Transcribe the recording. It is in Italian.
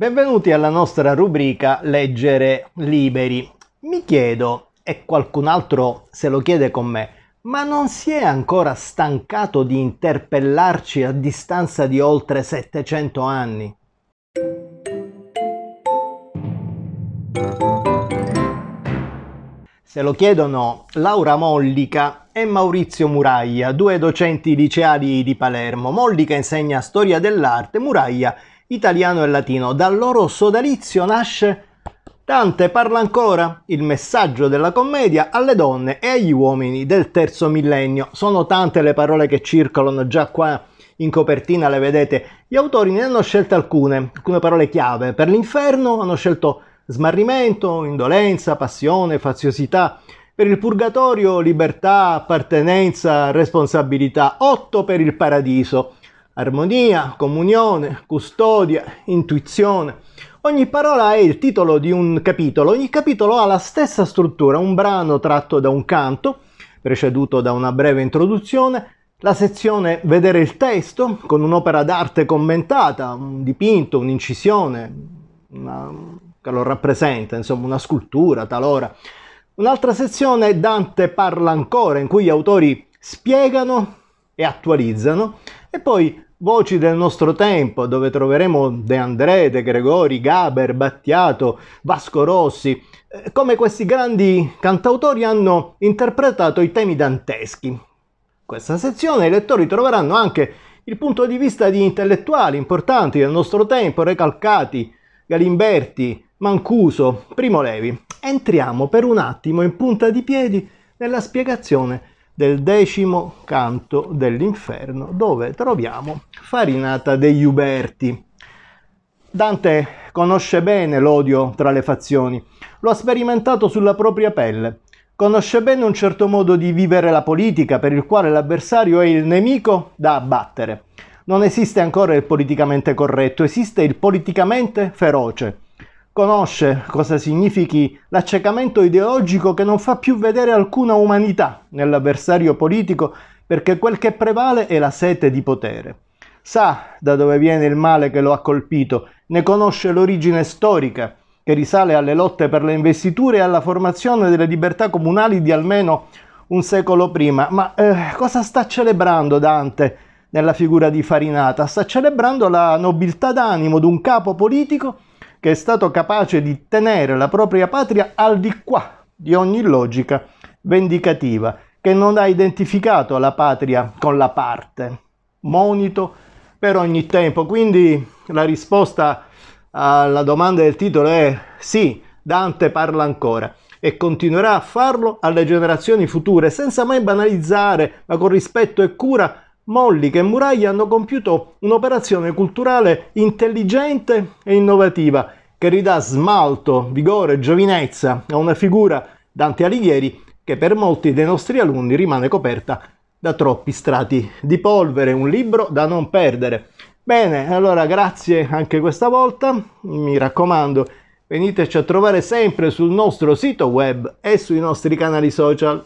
Benvenuti alla nostra rubrica Leggere liberi. Mi chiedo, e qualcun altro se lo chiede con me, ma non si è ancora stancato di interpellarci a distanza di oltre 700 anni? Se lo chiedono Laura Mollica e Maurizio Muraglia, due docenti liceali di Palermo. Mollica insegna storia dell'arte, Muraglia italiano e latino. Dal loro sodalizio nasce Dante parla ancora, il messaggio della commedia alle donne e agli uomini del terzo millennio. Sono tante le parole che circolano già qua in copertina, le vedete. Gli autori ne hanno scelte alcune, alcune parole chiave. Per l'inferno hanno scelto smarrimento, indolenza, passione, faziosità. Per il purgatorio, libertà, appartenenza, responsabilità. Otto per il paradiso armonia, comunione, custodia, intuizione. Ogni parola è il titolo di un capitolo, ogni capitolo ha la stessa struttura, un brano tratto da un canto, preceduto da una breve introduzione, la sezione Vedere il testo, con un'opera d'arte commentata, un dipinto, un'incisione, una... che lo rappresenta, insomma una scultura talora. Un'altra sezione Dante parla ancora, in cui gli autori spiegano e attualizzano, e poi Voci del nostro tempo, dove troveremo De André, De Gregori, Gaber, Battiato, Vasco Rossi, eh, come questi grandi cantautori hanno interpretato i temi danteschi. In questa sezione i lettori troveranno anche il punto di vista di intellettuali importanti del nostro tempo, Recalcati, Galimberti, Mancuso, Primo Levi. Entriamo per un attimo in punta di piedi nella spiegazione del decimo canto dell'inferno dove troviamo Farinata degli Uberti. Dante conosce bene l'odio tra le fazioni, lo ha sperimentato sulla propria pelle, conosce bene un certo modo di vivere la politica per il quale l'avversario è il nemico da abbattere. Non esiste ancora il politicamente corretto, esiste il politicamente feroce conosce cosa significhi l'accecamento ideologico che non fa più vedere alcuna umanità nell'avversario politico perché quel che prevale è la sete di potere. Sa da dove viene il male che lo ha colpito, ne conosce l'origine storica che risale alle lotte per le investiture e alla formazione delle libertà comunali di almeno un secolo prima. Ma eh, cosa sta celebrando Dante nella figura di Farinata? Sta celebrando la nobiltà d'animo di un capo politico che è stato capace di tenere la propria patria al di qua di ogni logica vendicativa, che non ha identificato la patria con la parte. Monito per ogni tempo. Quindi la risposta alla domanda del titolo è sì, Dante parla ancora e continuerà a farlo alle generazioni future senza mai banalizzare, ma con rispetto e cura Molli che Muraglia hanno compiuto un'operazione culturale intelligente e innovativa che ridà smalto, vigore e giovinezza a una figura, Dante Alighieri, che per molti dei nostri alunni rimane coperta da troppi strati di polvere, un libro da non perdere. Bene, allora grazie anche questa volta, mi raccomando veniteci a trovare sempre sul nostro sito web e sui nostri canali social.